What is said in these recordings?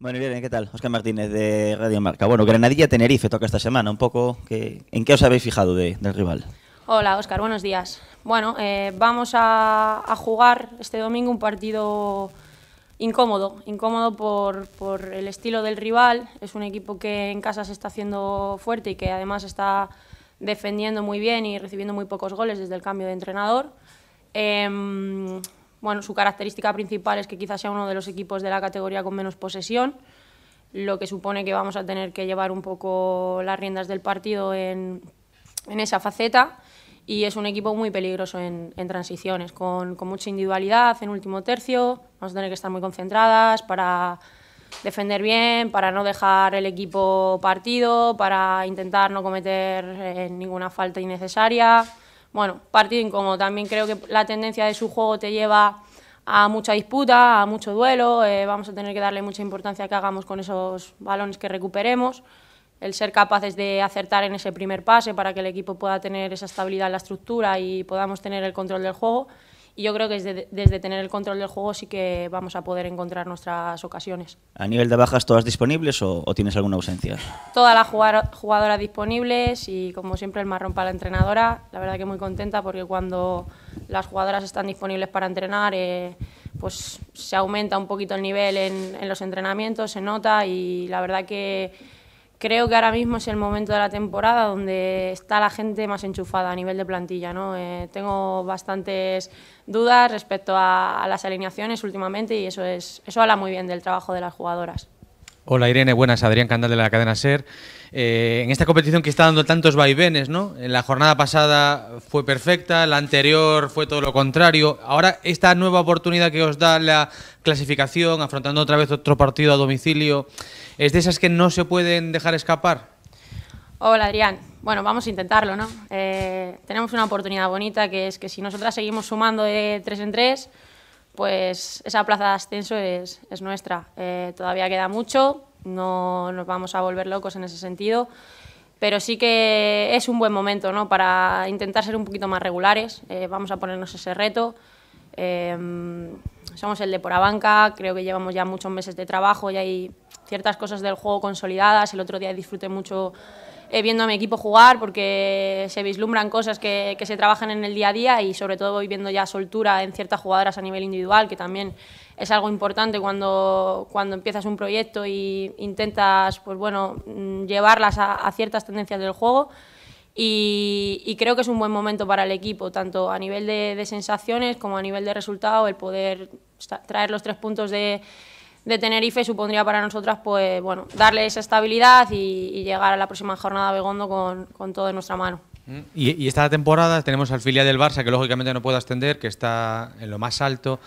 Bueno, bien, ¿qué tal? Oscar Martínez de Radio Marca. Bueno, Granadilla-Tenerife toca esta semana. Un poco, que, ¿en qué os habéis fijado del rival? Hola, Oscar, buenos días. Bueno, eh, vamos a, jugar este domingo un partido incómodo, incómodo por, por, el estilo del rival. Es un equipo que en casa se está haciendo fuerte y que además está defendiendo muy bien y recibiendo muy pocos goles desde el cambio de entrenador. Em, su característica principal es que quizás sea uno de los equipos de la categoría con menos posesión, lo que supone que vamos a tener que llevar un poco las riendas del partido en, esa faceta. Y es un equipo muy peligroso en, transiciones, con, mucha individualidad en último tercio. Vamos a tener que estar muy concentradas para defender bien, para no dejar el equipo partido, para intentar no cometer eh, ninguna falta innecesaria bueno, partido incómodo. También creo que la tendencia de su juego te lleva a mucha disputa, a mucho duelo. Eh, vamos a tener que darle mucha importancia a que hagamos con esos balones que recuperemos. El ser capaces de acertar en ese primer pase para que el equipo pueda tener esa estabilidad en la estructura y podamos tener el control del juego y yo creo que desde, desde, tener el control del juego sí que vamos a poder encontrar nuestras ocasiones. ¿A nivel de bajas todas disponibles o, tienes alguna ausencia? Todas las jugadoras disponibles y como siempre el marrón para la entrenadora. La verdad que muy contenta porque cuando las jugadoras están disponibles para entrenar eh, pues se aumenta un poquito el nivel en los entrenamientos, se nota y la verdad que Creo que ahora mismo es el momento de la temporada donde está la gente más enchufada a nivel de plantilla. ¿no? Eh, tengo bastantes dudas respecto a, a, las alineaciones últimamente y eso, es, eso habla muy bien del trabajo de las jugadoras. Hola Irene, buenas, Adrián Candal de la cadena SER. Eh, en esta competición que está dando tantos vaivenes, ¿no? En la jornada pasada fue perfecta, la anterior fue todo lo contrario. Ahora esta nueva oportunidad que os da la clasificación, afrontando otra vez otro partido a domicilio, ¿es de esas que no se pueden dejar escapar? Hola Adrián, bueno, vamos a intentarlo, ¿no? Eh, tenemos una oportunidad bonita que es que si nosotras seguimos sumando de tres en tres pues esa plaza de ascenso es, nuestra. Eh, todavía queda mucho, no nos vamos a volver locos en ese sentido, pero sí que es un buen momento ¿no? para intentar ser un poquito más regulares, eh, vamos a ponernos ese reto. Em, somos el de banca, creo que llevamos ya muchos meses de trabajo y hay ciertas cosas del juego consolidadas, el otro día disfruté mucho eh, viendo a mi equipo jugar porque se vislumbran cosas que, se trabajan en el día a día y sobre todo voy viendo ya soltura en ciertas jugadoras a nivel individual, que también es algo importante cuando, cuando empiezas un proyecto e intentas pues bueno, mm, llevarlas a, ciertas tendencias del juego. Y, creo que es un buen momento para el equipo, tanto a nivel de sensaciones como a nivel de resultado, el poder traer los tres puntos de de Tenerife supondría para nosotras pues bueno darle esa estabilidad y, llegar a la próxima jornada a Begondo con, con todo en nuestra mano. Mm. Y, esta temporada tenemos al filial del Barça que lógicamente no puede ascender, que está en lo más alto.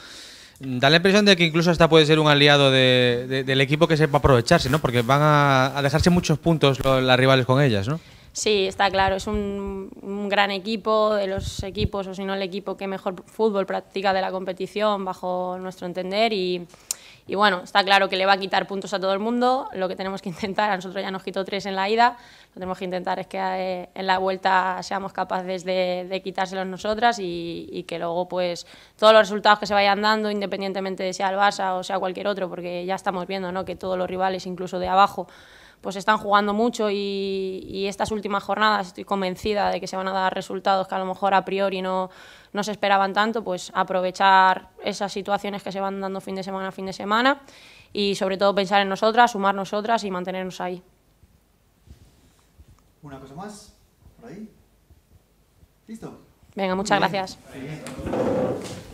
Mm, da la impresión de que incluso hasta puede ser un aliado del equipo que sepa aprovecharse, ¿no? Porque van a, dejarse muchos puntos los, las rivales con ellas, ¿no? Sí, está claro, es un, gran equipo, de los equipos, o si no el equipo que mejor fútbol practica de la competición, bajo nuestro entender, y, y bueno, está claro que le va a quitar puntos a todo el mundo, lo que tenemos que intentar, a nosotros ya nos quitó tres en la ida, lo que tenemos que intentar es que eh, en la vuelta seamos capaces de, quitárselos nosotras y, que luego pues todos los resultados que se vayan dando, independientemente de sea el Barça o sea cualquier otro, porque ya estamos viendo ¿no? que todos los rivales, incluso de abajo, pues están jugando mucho y, estas últimas jornadas estoy convencida de que se van a dar resultados que a lo mejor a priori no, no se esperaban tanto, pues aprovechar esas situaciones que se van dando fin de semana a fin de semana y sobre todo pensar en nosotras, sumar nosotras y mantenernos ahí. ¿Una cosa más? ¿Por ahí? ¿Listo? Venga, muchas gracias.